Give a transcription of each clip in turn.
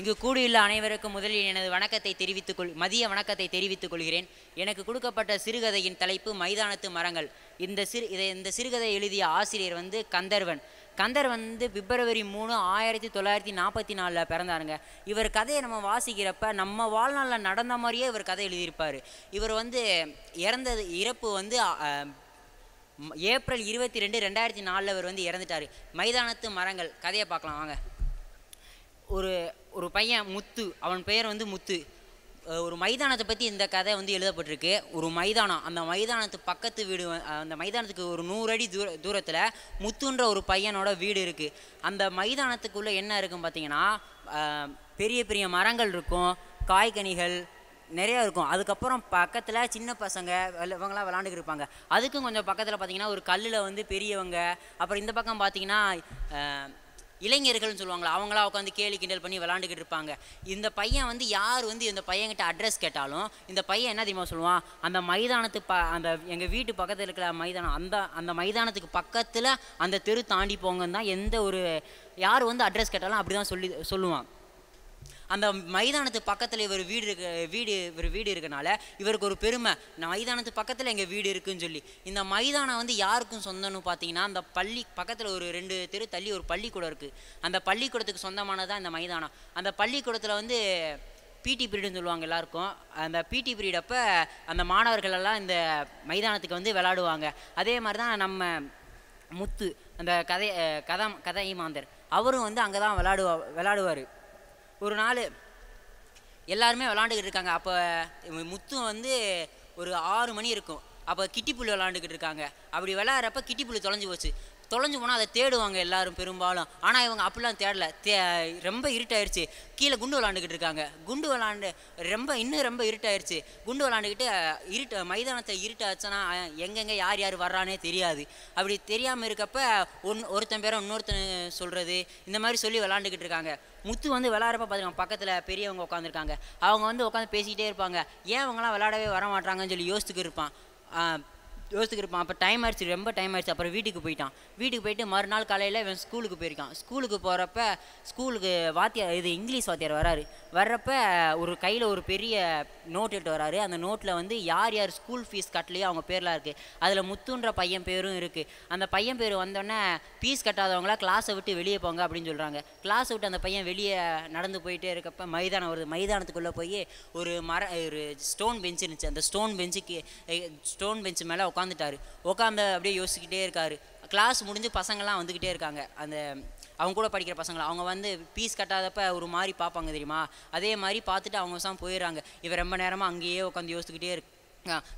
இங்கு கூடியுள்ள அனைவருக்கும் முதலில் எனது வணக்கத்தை தெரிவித்துக் கொள் மதிய வணக்கத்தை தெரிவித்துக் கொள்கிறேன் எனக்கு கொடுக்கப்பட்ட சிறுகதையின் தலைப்பு மைதானத்து மரங்கள் இந்த சிறு இதை இந்த சிறுகதை எழுதிய ஆசிரியர் வந்து கந்தர்வன் கந்தர் வந்து பிப்ரவரி மூணு ஆயிரத்தி தொள்ளாயிரத்தி நாற்பத்தி நாலில் பிறந்தாருங்க இவர் கதையை நம்ம வாசிக்கிறப்ப நம்ம வாழ்நாளில் நடந்த மாதிரியே இவர் கதை எழுதியிருப்பார் இவர் வந்து இறந்தது இறப்பு வந்து ஏப்ரல் இருபத்தி ரெண்டு ரெண்டாயிரத்தி நாலில் இவர் வந்து இறந்துட்டார் மைதானத்து மரங்கள் கதையை பார்க்கலாம் வாங்க ஒரு ஒரு பையன் முத்து அவன் பெயர் வந்து முத்து ஒரு மைதானத்தை பற்றி இந்த கதை வந்து எழுதப்பட்டிருக்கு ஒரு மைதானம் அந்த மைதானத்து பக்கத்து வீடு அந்த மைதானத்துக்கு ஒரு நூறு அடி தூர தூரத்தில் முத்துன்ற ஒரு பையனோட வீடு இருக்குது அந்த மைதானத்துக்குள்ளே என்ன இருக்குன்னு பார்த்தீங்கன்னா பெரிய பெரிய மரங்கள் இருக்கும் காய்கனிகள் நிறையா இருக்கும் அதுக்கப்புறம் பக்கத்தில் சின்ன பசங்க இவங்களாம் விளாண்டுக்கு இருப்பாங்க அதுக்கும் கொஞ்சம் பக்கத்தில் பார்த்தீங்கன்னா ஒரு கல்லில் வந்து பெரியவங்க அப்புறம் இந்த பக்கம் பார்த்தீங்கன்னா இளைஞர்கள்னு சொல்லுவாங்களா அவங்களா உட்காந்து கேலி கிண்டல் பண்ணி விளாண்டுக்கிட்டு இருப்பாங்க இந்த பையன் வந்து யார் வந்து இந்த பையன்கிட்ட அட்ரஸ் கேட்டாலும் இந்த பையன் என்ன தெரியுமா சொல்லுவான் அந்த மைதானத்து ப அந்த எங்கள் வீட்டு பக்கத்தில் இருக்கிற மைதானம் அந்த அந்த மைதானத்துக்கு பக்கத்தில் அந்த தெரு தாண்டி போங்கன்னு தான் எந்த ஒரு யார் வந்து அட்ரஸ் கேட்டாலும் அப்படி தான் சொல்லி சொல்லுவான் அந்த மைதானத்து பக்கத்தில் இவர் வீடு இருக்க வீடு இவர் வீடு இருக்கனால இவருக்கு ஒரு பெருமை மைதானத்து பக்கத்தில் எங்கள் வீடு இருக்குன்னு சொல்லி இந்த மைதானம் வந்து யாருக்கும் சொந்தம்னு பார்த்தீங்கன்னா அந்த பள்ளி பக்கத்தில் ஒரு ரெண்டு தெரு தள்ளி ஒரு பள்ளிக்கூடம் இருக்குது அந்த பள்ளிக்கூடத்துக்கு சொந்தமானதான் இந்த மைதானம் அந்த பள்ளிக்கூடத்தில் வந்து பிடி பீரியடுன்னு சொல்லுவாங்க எல்லாருக்கும் அந்த பிடி பீரியட் அப்போ அந்த மாணவர்கள் எல்லாம் இந்த மைதானத்துக்கு வந்து விளாடுவாங்க அதே மாதிரி தான் நம்ம முத்து அந்த கதை கதா கதை மாந்தர் அவரும் வந்து அங்கே தான் விளாடுவா விளாடுவார் ஒரு நாள் எல்லாருமே விளாண்டுக்கிட்டு இருக்காங்க அப்போ முத்தும் வந்து ஒரு ஆறு மணி இருக்கும் அப்போ புல் விளாண்டுக்கிட்டு இருக்காங்க அப்படி விளாட்றப்ப புல் தொலைஞ்சு போச்சு தொலைஞ்சு போனால் அதை தேடுவாங்க எல்லாரும் பெரும்பாலும் ஆனால் இவங்க அப்படிலாம் தேடல தே ரொம்ப இருட்டாயிருச்சு கீழே குண்டு விளாண்டுக்கிட்டு இருக்காங்க குண்டு விளாண்டு ரொம்ப இன்னும் ரொம்ப இருட்டாயிருச்சு குண்டு விளாண்டுக்கிட்டு இருட்டு மைதானத்தை இருட்டாச்சுன்னா எங்கெங்கே யார் யார் வர்றானே தெரியாது அப்படி தெரியாமல் இருக்கப்போ ஒன் ஒருத்தன் பேரை இன்னொருத்தன் சொல்கிறது இந்த மாதிரி சொல்லி விளாண்டுக்கிட்டு இருக்காங்க முத்து வந்து விளாட்றப்ப பார்த்துருக்காங்க பக்கத்தில் பெரியவங்க உட்காந்துருக்காங்க அவங்க வந்து உட்காந்து பேசிக்கிட்டே இருப்பாங்க ஏன் அவங்களாம் விளாடவே வர மாட்டாங்கன்னு சொல்லி யோசித்துக்கு இருப்பான் இருப்பான் அப்போ டைம் ஆயிடுச்சு ரொம்ப டைம் ஆயிடுச்சு அப்புறம் வீட்டுக்கு போயிட்டான் வீட்டுக்கு போயிட்டு மறுநாள் காலையில் இவன் ஸ்கூலுக்கு போயிருக்கான் ஸ்கூலுக்கு போகிறப்ப ஸ்கூலுக்கு வாத்தியார் இது இங்கிலீஷ் வாத்தியார் வராரு வர்றப்ப ஒரு கையில் ஒரு பெரிய நோட் எடுத்து வராரு அந்த நோட்டில் வந்து யார் யார் ஸ்கூல் ஃபீஸ் கட்டலையோ அவங்க பேர்லாம் இருக்குது அதில் முத்துன்ற பையன் பேரும் இருக்குது அந்த பையன் பேர் வந்தோடனே ஃபீஸ் கட்டாதவங்களாம் கிளாஸை விட்டு வெளியே போங்க அப்படின்னு சொல்கிறாங்க கிளாஸை விட்டு அந்த பையன் வெளியே நடந்து போயிட்டே இருக்கப்ப மைதானம் வருது மைதானத்துக்குள்ளே போய் ஒரு மர ஒரு ஸ்டோன் பெஞ்ச் இருந்துச்சு அந்த ஸ்டோன் பெஞ்சுக்கு ஸ்டோன் பெஞ்சு மேலே உட்காந்துட்டார் உட்காந்து அப்படியே யோசிச்சுக்கிட்டே இருக்கார் கிளாஸ் முடிஞ்சு பசங்கள்லாம் வந்துக்கிட்டே இருக்காங்க அந்த அவங்க கூட படிக்கிற பசங்களை அவங்க வந்து பீஸ் கட்டாதப்ப ஒரு மாதிரி பார்ப்பாங்க தெரியுமா அதே மாதிரி பார்த்துட்டு அவங்க சாம் போயிடுறாங்க இவர் ரொம்ப நேரமாக அங்கேயே உட்காந்து யோசிச்சுக்கிட்டே இருக்கு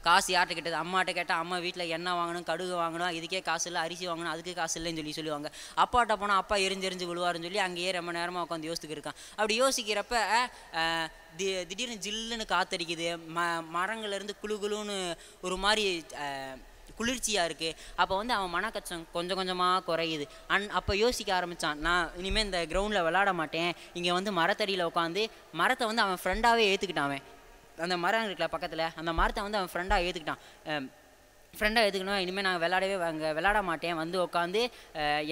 காசு யார்கிட்ட கேட்டது அம்மாட்ட கேட்டால் அம்மா வீட்டில் எண்ணெய் வாங்கணும் கடுகு வாங்கணும் இதுக்கே காசு இல்லை அரிசி வாங்கணும் அதுக்கு காசு இல்லைன்னு சொல்லி சொல்லுவாங்க அப்பாட்ட போனால் அப்பா எரிஞ்செரிஞ்சு விழுவாருன்னு சொல்லி அங்கேயே ரொம்ப நேரமாக உட்காந்து இருக்கான் அப்படி யோசிக்கிறப்ப தி திடீர்னு ஜில்லுன்னு காத்தடிக்குது ம மரங்கள்லேருந்து குழு குழுன்னு ஒரு மாதிரி குளிர்ச்சியாக இருக்குது அப்போ வந்து அவன் மனக்கச்சம் கொஞ்சம் கொஞ்சமாக குறையுது அன் அப்போ யோசிக்க ஆரம்பித்தான் நான் இனிமேல் இந்த கிரவுண்டில் விளாட மாட்டேன் இங்கே வந்து மரத்தடியில் உட்காந்து மரத்தை வந்து அவன் ஃப்ரெண்டாகவே ஏற்றுக்கிட்டான் அந்த மரம் இருக்கல பக்கத்தில் அந்த மரத்தை வந்து அவன் ஃப்ரெண்டாக ஏற்றுக்கிட்டான் ஃப்ரெண்டாக எதுக்கணும் இனிமேல் நாங்கள் விளாடவே அங்கே விளாட மாட்டேன் வந்து உட்காந்து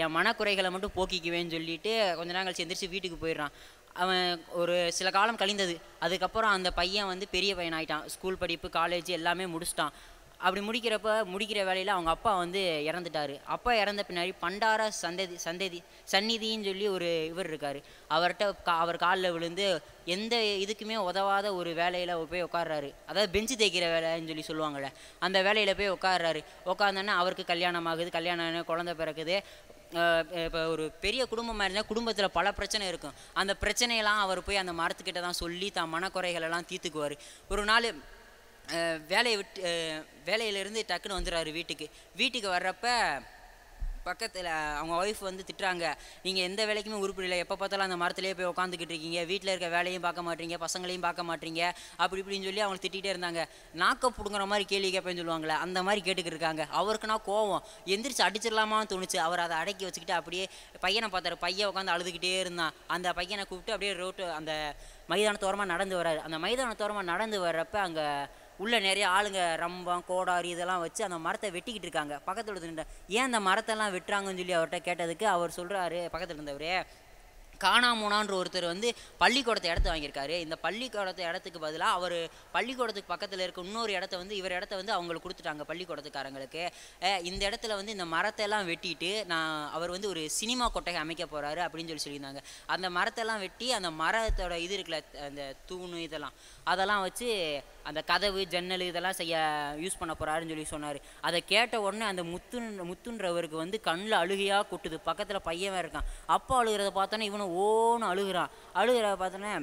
என் மனக்குறைகளை மட்டும் போக்கிக்குவேன்னு சொல்லிட்டு கொஞ்ச நாள் கழிச்சு எந்திரிச்சு வீட்டுக்கு போயிடுறான் அவன் ஒரு சில காலம் கழிந்தது அதுக்கப்புறம் அந்த பையன் வந்து பெரிய பையன் ஆகிட்டான் ஸ்கூல் படிப்பு காலேஜ் எல்லாமே முடிச்சிட்டான் அப்படி முடிக்கிறப்ப முடிக்கிற வேலையில் அவங்க அப்பா வந்து இறந்துட்டார் அப்பா இறந்த பின்னாடி பண்டாரா சந்ததி சந்ததி சந்நிதின்னு சொல்லி ஒரு இவர் இருக்கார் அவர்கிட்ட கா அவர் காலில் விழுந்து எந்த இதுக்குமே உதவாத ஒரு வேலையில் போய் உட்காடுறாரு அதாவது பெஞ்சு தேய்க்கிற வேலைன்னு சொல்லி சொல்லுவாங்கள்ல அந்த வேலையில் போய் உட்காடுறாரு உட்காந்தோன்னா அவருக்கு கல்யாணம் ஆகுது கல்யாணம் குழந்த பிறக்குது இப்போ ஒரு பெரிய குடும்பமாக இருந்தால் குடும்பத்தில் பல பிரச்சனை இருக்கும் அந்த பிரச்சனையெல்லாம் அவர் போய் அந்த மரத்துக்கிட்ட தான் சொல்லி தான் மனக்குறைகளெல்லாம் தீர்த்துக்குவார் ஒரு நாள் வேலையை விட்டு வேலையிலேருந்து டக்குன்னு வந்துடுறாரு வீட்டுக்கு வீட்டுக்கு வர்றப்ப பக்கத்தில் அவங்க ஒய்ஃப் வந்து திட்டுறாங்க நீங்கள் எந்த வேலைக்குமே இல்லை எப்போ பார்த்தாலும் அந்த மரத்துலேயே போய் உட்காந்துக்கிட்டு இருக்கீங்க வீட்டில் இருக்க வேலையும் பார்க்க மாட்டீங்க பசங்களையும் பார்க்க மாட்டீங்க அப்படி இப்படின்னு சொல்லி அவங்க திட்டிகிட்டே இருந்தாங்க நாக்க பிடுங்குற மாதிரி கேள்வி கேட்பேன்னு சொல்லுவாங்களே அந்த மாதிரி கேட்டுக்கிட்டு இருக்காங்க நான் கோவம் எந்திரிச்சு அடிச்சிடலாமான்னு தோணுச்சு அவர் அதை அடக்கி வச்சுக்கிட்டு அப்படியே பையனை பார்த்தாரு பையன் உட்காந்து அழுதுகிட்டே இருந்தான் அந்த பையனை கூப்பிட்டு அப்படியே ரோட்டு அந்த மைதானத்தோரமாக நடந்து வர்றாரு அந்த மைதானத்தோரமாக நடந்து வர்றப்ப அங்கே உள்ளே நிறைய ஆளுங்க ரம்பம் கோடாரி இதெல்லாம் வச்சு அந்த மரத்தை வெட்டிக்கிட்டு இருக்காங்க பக்கத்தில் ஏன் அந்த மரத்தெல்லாம் வெட்டுறாங்கன்னு சொல்லி அவர்கிட்ட கேட்டதுக்கு அவர் சொல்கிறாரு பக்கத்தில் இருந்தவரே காணாமோனான்ற ஒருத்தர் வந்து பள்ளிக்கூடத்தை இடத்த வாங்கியிருக்காரு இந்த பள்ளிக்கூடத்து இடத்துக்கு பதிலாக அவர் பள்ளிக்கூடத்துக்கு பக்கத்தில் இருக்க இன்னொரு இடத்த வந்து இவர் இடத்த வந்து அவங்களுக்கு கொடுத்துட்டாங்க பள்ளிக்கூடத்துக்காரங்களுக்கு இந்த இடத்துல வந்து இந்த மரத்தெல்லாம் வெட்டிட்டு நான் அவர் வந்து ஒரு சினிமா கொட்டகை அமைக்க போகிறாரு அப்படின்னு சொல்லி சொல்லியிருந்தாங்க அந்த மரத்தெல்லாம் வெட்டி அந்த மரத்தோட இது இருக்குல்ல அந்த தூணு இதெல்லாம் அதெல்லாம் வச்சு அந்த கதவு ஜன்னல் இதெல்லாம் செய்ய யூஸ் பண்ண போகிறாருன்னு சொல்லி சொன்னார் அதை கேட்ட உடனே அந்த முத்து முத்துன்றவருக்கு வந்து கண்ணில் அழுகையாக கொட்டுது பக்கத்தில் பையன் இருக்கான் அப்பா அழுகிறத பார்த்தோன்னே இவனை ஓன்னு அழுகிறான் அழுகிறத பார்த்தோன்னே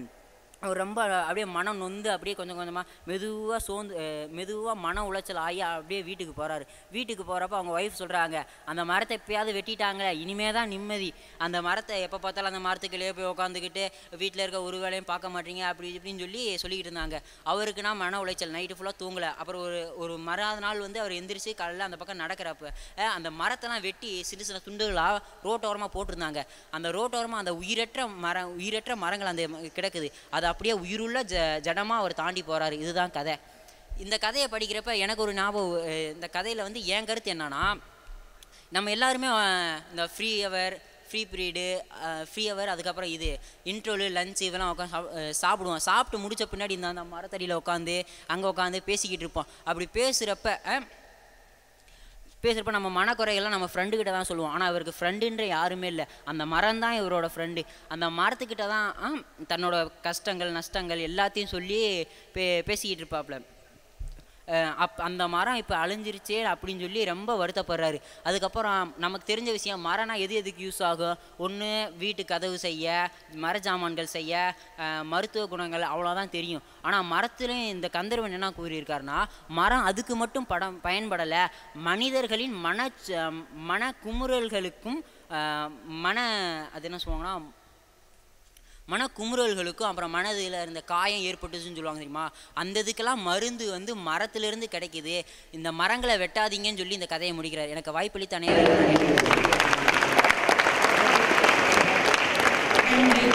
அவர் ரொம்ப அப்படியே மனம் நொந்து அப்படியே கொஞ்சம் கொஞ்சமாக மெதுவாக சோர்ந்து மெதுவாக மன உளைச்சல் ஆகி அப்படியே வீட்டுக்கு போகிறாரு வீட்டுக்கு போகிறப்ப அவங்க ஒய்ஃப் சொல்கிறாங்க அந்த மரத்தை எப்போயாவது வெட்டிட்டாங்களே இனிமே தான் நிம்மதி அந்த மரத்தை எப்போ பார்த்தாலும் அந்த மரத்துக்குள்ளேயே போய் உட்காந்துக்கிட்டு வீட்டில் இருக்க ஒரு வேலையும் பார்க்க மாட்டீங்க அப்படி இப்படின்னு சொல்லி சொல்லிக்கிட்டு இருந்தாங்க அவருக்கு நான் மன உளைச்சல் நைட்டு ஃபுல்லாக தூங்கலை அப்புறம் ஒரு ஒரு மறாத நாள் வந்து அவர் எந்திரிச்சு காலையில் அந்த பக்கம் நடக்கிறப்ப அந்த மரத்தெல்லாம் வெட்டி சிறு சின்ன துண்டுகளாக ரோட்டோரமாக போட்டிருந்தாங்க அந்த ரோட்டோரமாக அந்த உயிரற்ற மரம் உயிரற்ற மரங்கள் அந்த கிடக்குது அதை அப்படியே உயிருள்ள ஜ ஜடமாக அவர் தாண்டி போகிறாரு இதுதான் கதை இந்த கதையை படிக்கிறப்ப எனக்கு ஒரு ஞாபகம் இந்த கதையில் வந்து என் கருத்து என்னன்னா நம்ம எல்லாருமே இந்த free hour free period free hour அதுக்கப்புறம் இது இன்ட்ரோலு லஞ்ச் இதெல்லாம் உட்காந்து சாப்பிடுவோம் சாப்பிட்டு முடித்த பின்னாடி இந்த அந்த மரத்தடியில் உட்காந்து அங்கே உட்காந்து பேசிக்கிட்டு இருப்போம் அப்படி பேசுகிறப்ப பேசுகிறப்ப நம்ம மனக்குறைகள்லாம் நம்ம ஃப்ரெண்டுக்கிட்ட தான் சொல்லுவோம் ஆனால் அவருக்கு ஃப்ரெண்டுன்ற யாருமே இல்லை அந்த மரம் தான் இவரோட ஃப்ரெண்டு அந்த மரத்துக்கிட்ட தான் தன்னோட கஷ்டங்கள் நஷ்டங்கள் எல்லாத்தையும் சொல்லி பே பேசிக்கிட்டு இருப்பாப்புல அப் அந்த மரம் இப்போ அழிஞ்சிருச்சே அப்படின்னு சொல்லி ரொம்ப வருத்தப்படுறாரு அதுக்கப்புறம் நமக்கு தெரிஞ்ச விஷயம் மரம்னா எது எதுக்கு யூஸ் ஆகும் ஒன்று வீட்டு கதவு செய்ய மர ஜாமான்கள் செய்ய மருத்துவ குணங்கள் அவ்வளோதான் தெரியும் ஆனால் மரத்துலேயும் இந்த கந்தர்வன் என்ன கூறியிருக்காருன்னா மரம் அதுக்கு மட்டும் படம் பயன்படலை மனிதர்களின் மன மன குமுறல்களுக்கும் மன அது என்ன சொல்லுவாங்கன்னா மனக்குமுறல்களுக்கும் அப்புறம் மனதில் இருந்த காயம் ஏற்பட்டுச்சுன்னு சொல்லுவாங்க தெரியுமா அந்த இதுக்கெல்லாம் மருந்து வந்து மரத்திலிருந்து கிடைக்கிது இந்த மரங்களை வெட்டாதீங்கன்னு சொல்லி இந்த கதையை முடிக்கிறார் எனக்கு வாய்ப்பளித்த அனைவரும்